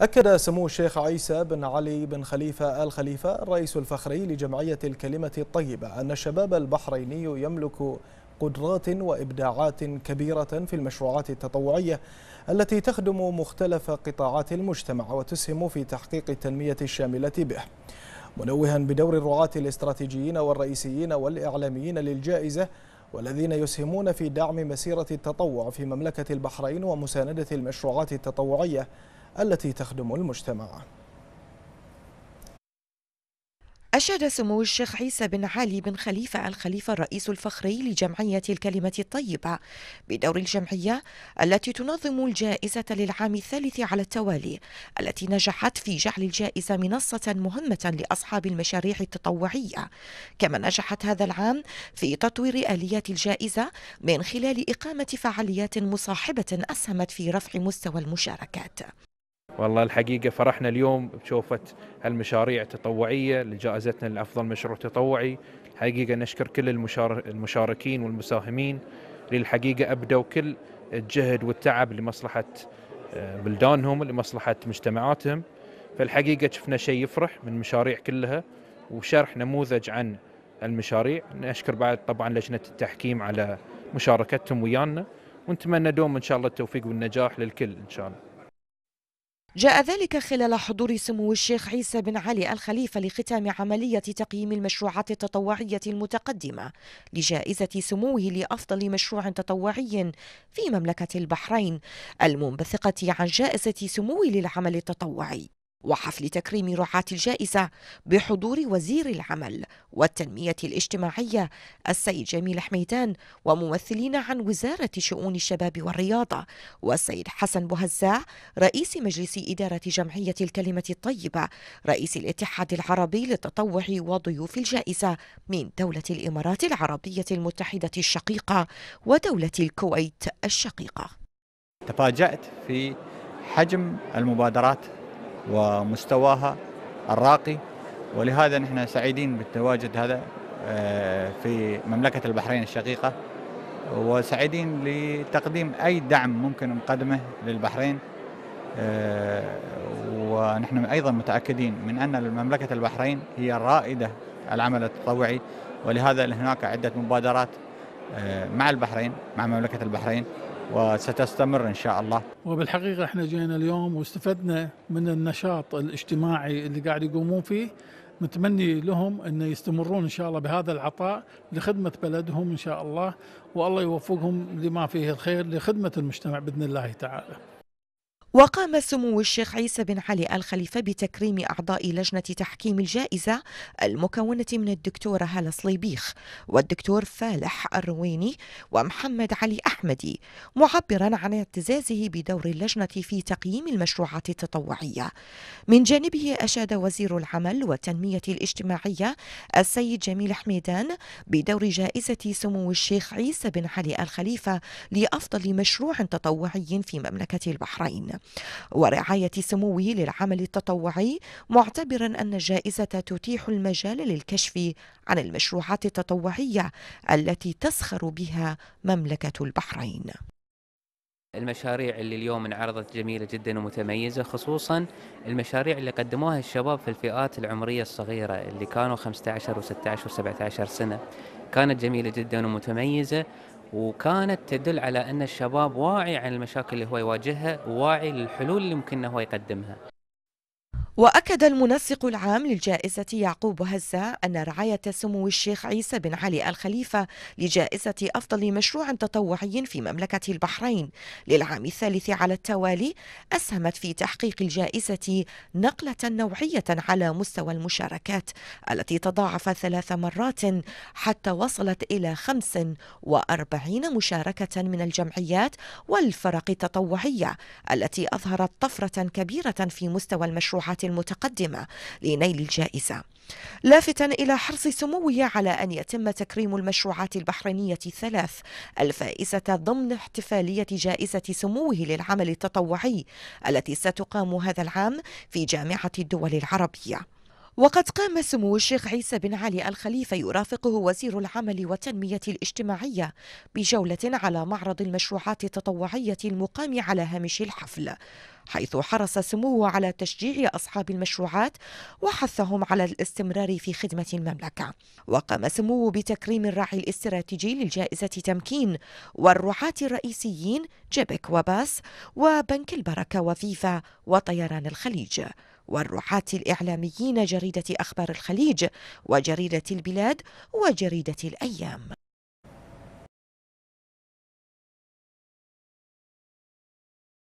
أكد سمو الشيخ عيسى بن علي بن خليفة آل خليفة الرئيس الفخري لجمعية الكلمة الطيبة أن الشباب البحريني يملك قدرات وإبداعات كبيرة في المشروعات التطوعية التي تخدم مختلف قطاعات المجتمع وتسهم في تحقيق التنمية الشاملة به منوها بدور الرعاة الاستراتيجيين والرئيسيين والإعلاميين للجائزة والذين يسهمون في دعم مسيرة التطوع في مملكة البحرين ومساندة المشروعات التطوعية التي تخدم المجتمع أشاد سمو الشيخ عيسى بن علي بن خليفة الخليفة الرئيس الفخري لجمعية الكلمة الطيبة بدور الجمعية التي تنظم الجائزة للعام الثالث على التوالي التي نجحت في جعل الجائزة منصة مهمة لأصحاب المشاريع التطوعية كما نجحت هذا العام في تطوير آليات الجائزة من خلال إقامة فعاليات مصاحبة أسهمت في رفع مستوى المشاركات والله الحقيقة فرحنا اليوم بشوفة هالمشاريع التطوعية اللي جائزتنا لأفضل مشروع تطوعي حقيقة نشكر كل المشاركين والمساهمين للحقيقة أبدوا كل الجهد والتعب لمصلحة آه، بلدانهم لمصلحة مجتمعاتهم فالحقيقة شفنا شيء يفرح من المشاريع كلها وشرح نموذج عن المشاريع نشكر بعد طبعا لجنة التحكيم على مشاركتهم ويانا ونتمنى دوم إن شاء الله التوفيق والنجاح للكل إن شاء الله جاء ذلك خلال حضور سمو الشيخ عيسى بن علي الخليفة لختام عملية تقييم المشروعات التطوعية المتقدمة لجائزة سموه لأفضل مشروع تطوعي في مملكة البحرين المنبثقة عن جائزة سموه للعمل التطوعي وحفل تكريم رعاة الجائزة بحضور وزير العمل والتنمية الاجتماعية السيد جميل حميدان وممثلين عن وزارة شؤون الشباب والرياضة والسيد حسن بهزاع رئيس مجلس إدارة جمعية الكلمة الطيبة رئيس الاتحاد العربي للتطوع وضيوف الجائزة من دولة الإمارات العربية المتحدة الشقيقة ودولة الكويت الشقيقة تفاجأت في حجم المبادرات ومستواها الراقي ولهذا نحن سعيدين بالتواجد هذا آه، في مملكة البحرين الشقيقة وسعيدين لتقديم أي دعم ممكن نقدمه للبحرين آه، ونحن أيضا متأكدين من أن مملكة البحرين هي رائدة العمل التطوعي ولهذا هناك عدة مبادرات آه، مع البحرين مع مملكة البحرين وستستمر إن شاء الله وبالحقيقة إحنا جينا اليوم واستفدنا من النشاط الاجتماعي اللي قاعد يقومون فيه متمني لهم أن يستمرون إن شاء الله بهذا العطاء لخدمة بلدهم إن شاء الله والله يوفقهم لما فيه الخير لخدمة المجتمع بإذن الله تعالى وقام سمو الشيخ عيسى بن علي الخليفة بتكريم أعضاء لجنة تحكيم الجائزة المكونة من الدكتورة هالة صليبيخ والدكتور فالح الرويني ومحمد علي أحمدي معبرا عن اعتزازه بدور اللجنة في تقييم المشروعات التطوعية من جانبه أشاد وزير العمل والتنمية الاجتماعية السيد جميل حميدان بدور جائزة سمو الشيخ عيسى بن علي الخليفة لأفضل مشروع تطوعي في مملكة البحرين ورعاية سموه للعمل التطوعي معتبرا أن الجائزة تتيح المجال للكشف عن المشروعات التطوعية التي تسخر بها مملكة البحرين المشاريع اللي اليوم انعرضت جميلة جدا ومتميزة خصوصا المشاريع اللي قدموها الشباب في الفئات العمرية الصغيرة اللي كانوا 15 و16 و17 سنة كانت جميلة جدا ومتميزة وكانت تدل على ان الشباب واعي عن المشاكل اللي هو يواجهها وواعي للحلول اللي ممكن هو يقدمها وأكد المنسق العام للجائزة يعقوب هزة أن رعاية سمو الشيخ عيسى بن علي الخليفة لجائزة أفضل مشروع تطوعي في مملكة البحرين للعام الثالث على التوالي أسهمت في تحقيق الجائزة نقلة نوعية على مستوى المشاركات التي تضاعف ثلاث مرات حتى وصلت إلى 45 مشاركة من الجمعيات والفرق التطوعية التي أظهرت طفرة كبيرة في مستوى المشروعات المتقدمة لنيل الجائزة لافتا إلى حرص سموه على أن يتم تكريم المشروعات البحرينية الثلاث الفائزة ضمن احتفالية جائزة سموه للعمل التطوعي التي ستقام هذا العام في جامعة الدول العربية وقد قام سمو الشيخ عيسى بن علي الخليفة يرافقه وزير العمل والتنمية الاجتماعية بجولة على معرض المشروعات التطوعية المقام على هامش الحفل حيث حرص سموه على تشجيع أصحاب المشروعات وحثهم على الاستمرار في خدمة المملكة وقام سموه بتكريم الراعي الاستراتيجي للجائزة تمكين والرعاة الرئيسيين جيبك وباس وبنك البركة وفيفا وطيران الخليج والرعاة الإعلاميين جريدة أخبار الخليج وجريدة البلاد وجريدة الأيام